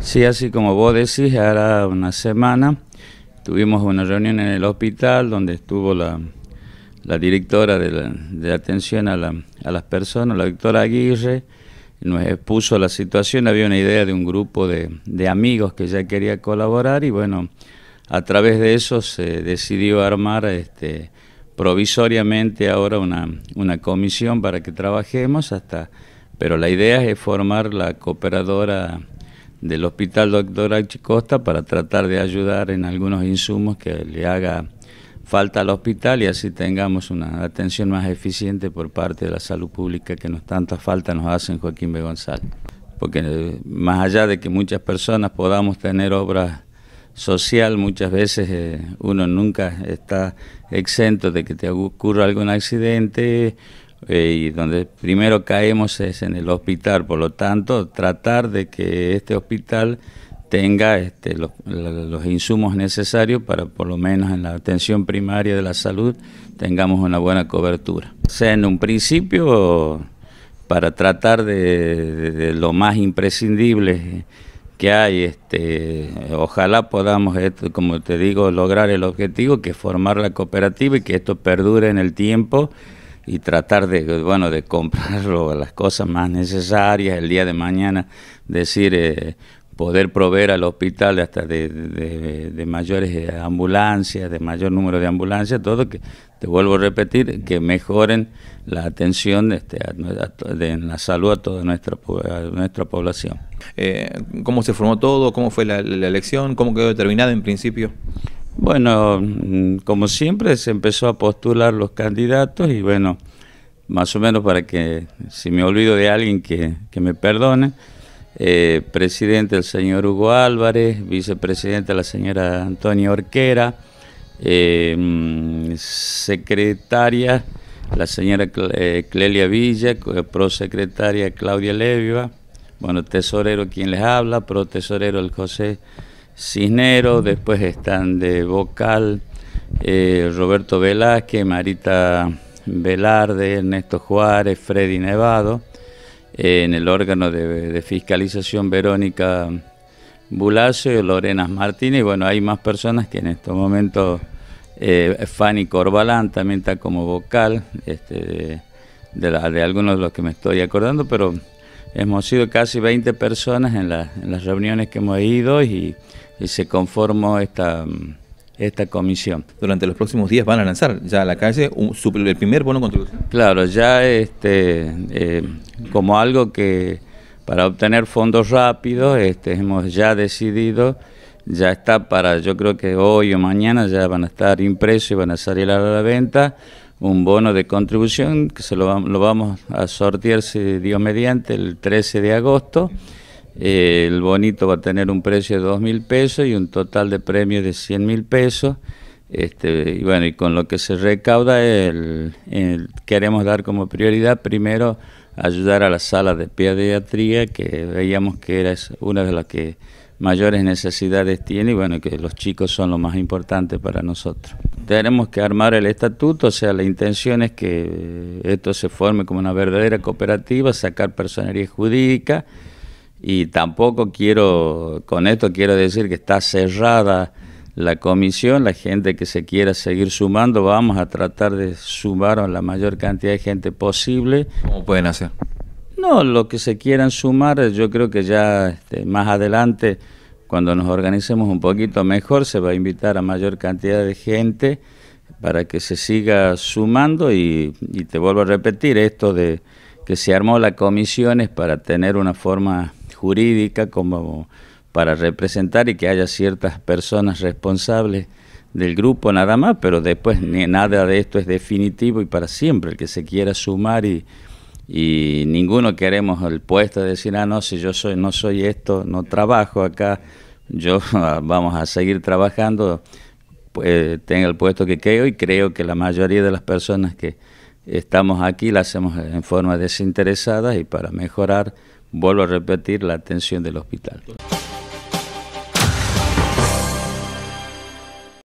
Sí, así como vos decís, ahora una semana tuvimos una reunión en el hospital donde estuvo la, directora de, atención a, las personas, la doctora Aguirre, nos expuso la situación, había una idea de un grupo de, amigos que ya quería colaborar y bueno, a través de eso se decidió armar este, provisoriamente ahora una, una comisión para que trabajemos hasta, pero la idea es formar la cooperadora del Hospital Doctor Alchicosta para tratar de ayudar en algunos insumos que le haga falta al hospital y así tengamos una atención más eficiente por parte de la salud pública que nos tanta falta nos hacen Joaquín B. González. Porque eh, más allá de que muchas personas podamos tener obra social muchas veces eh, uno nunca está exento de que te ocurra algún accidente eh, y donde primero caemos es en el hospital, por lo tanto, tratar de que este hospital tenga este, los, insumos necesarios para por lo menos en la atención primaria de la salud tengamos una buena cobertura. O sea, en un principio, para tratar de, lo más imprescindible que hay, este, ojalá podamos, este, como te digo, lograr el objetivo que es formar la cooperativa y que esto perdure en el tiempo y tratar de, bueno, de comprarlo las cosas más necesarias el día de mañana, decir, eh, poder proveer al hospital hasta de, mayores eh, ambulancias, de mayor número de ambulancias, todo que, te vuelvo a repetir, que mejoren la atención este, de, la salud a toda nuestra, nuestra población. Eh, ¿Cómo se formó todo? ¿Cómo fue la, la elección? ¿Cómo quedó determinada en principio? Bueno, mm, como siempre se empezó a postular los candidatos y bueno, más o menos para que, si me olvido de alguien, que, me perdone, eh, presidente el señor Hugo Álvarez, vicepresidente la señora Antonia Orquera, eh, mm, secretaria la señora eh, Clelia Villa, prosecretaria Claudia Leviva, bueno, tesorero quien les habla, pro tesorero el José después están de vocal eh, Roberto Velázquez, Marita Velarde, Ernesto Juárez, Freddy Nevado, eh, en el órgano de, fiscalización Verónica Bulacio y Lorena Martínez, y bueno, hay más personas que en estos momentos, eh, Fanny Corbalán también está como vocal, este, de, de algunos de los que me estoy acordando, pero hemos sido casi 20 personas en, las reuniones que hemos ido y se conformó esta, esta comisión. Durante los próximos días van a lanzar ya a la calle el primer bono contribución. Claro, ya este, eh, como algo que para obtener fondos rápidos este, hemos ya decidido, ya está para, yo creo que hoy o mañana ya van a estar impresos y van a salir a la venta un bono de contribución que se lo, vamos a sortear, si Dios mediante, el 13 de agosto el bonito va a tener un precio de dos mil pesos y un total de premios de 100 mil pesos. Este, y bueno, y con lo que se recauda, queremos dar como prioridad primero ayudar a la sala de pediatría, que veíamos que era una de las que mayores necesidades tiene y bueno, que los chicos son lo más importante para nosotros. Tenemos que armar el estatuto, o sea, la intención es que eh, esto se forme como una verdadera cooperativa, sacar personería jurídica y tampoco quiero, con esto quiero decir que está cerrada la comisión, la gente que se quiera seguir sumando, vamos a tratar de sumar a la mayor cantidad de gente posible. ¿Cómo pueden hacer? No, lo que se quieran sumar, eh, yo creo que ya este, más adelante, cuando nos organicemos un poquito mejor, se va a invitar a mayor cantidad de gente para que se siga sumando y te vuelvo a repetir esto de que se armó la comisión para tener una forma jurídica como para representar y que haya ciertas personas responsables del grupo nada más, pero después ni nada de esto es definitivo y para siempre, el que se quiera sumar y, ninguno queremos el puesto de decir, ah, no, si yo soy, no soy esto, no trabajo acá, yo vamos a seguir trabajando, pues, tenga el puesto que creo y creo que la mayoría de las personas que Estamos aquí, la hacemos en forma desinteresada y para mejorar, vuelvo a repetir, la atención del hospital.